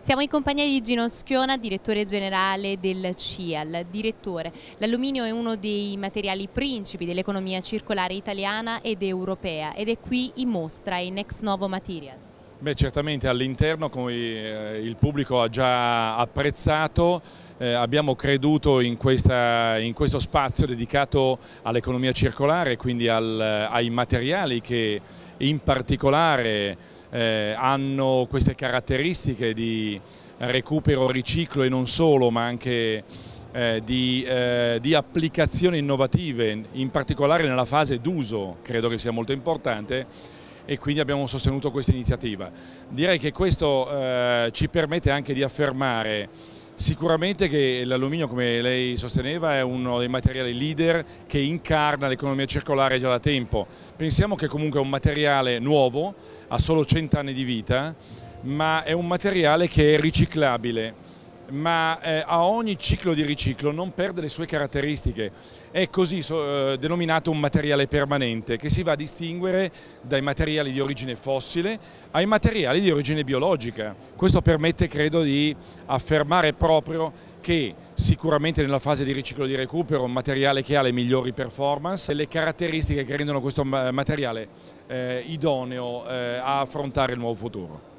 Siamo in compagnia di Gino Schiona, direttore generale del CIAL. Direttore, l'alluminio è uno dei materiali principi dell'economia circolare italiana ed europea ed è qui in mostra in Ex Novo Materials. Beh, certamente all'interno come eh, il pubblico ha già apprezzato eh, abbiamo creduto in, questa, in, questo spazio dedicato all'economia circolare, quindi al, eh, ai materiali che in particolare eh, hanno queste caratteristiche di recupero, riciclo e non solo, ma anche eh, di, eh, di, applicazioni innovative, in particolare nella fase d'uso, credo che sia molto importante e quindi abbiamo sostenuto questa iniziativa. Direi che questo eh, ci permette anche di affermare Sicuramente che l'alluminio, come lei sosteneva, è uno dei materiali leader che incarna l'economia circolare già da tempo. Pensiamo che comunque è un materiale nuovo, ha solo 100 anni di vita, ma è un materiale che è riciclabile ma eh, a ogni ciclo di riciclo non perde le sue caratteristiche. È così so, eh, denominato un materiale permanente che si va a distinguere dai materiali di origine fossile ai materiali di origine biologica. Questo permette, credo, di affermare proprio che sicuramente nella fase di riciclo e di recupero un materiale che ha le migliori performance e le caratteristiche che rendono questo materiale eh, idoneo eh, a affrontare il nuovo futuro.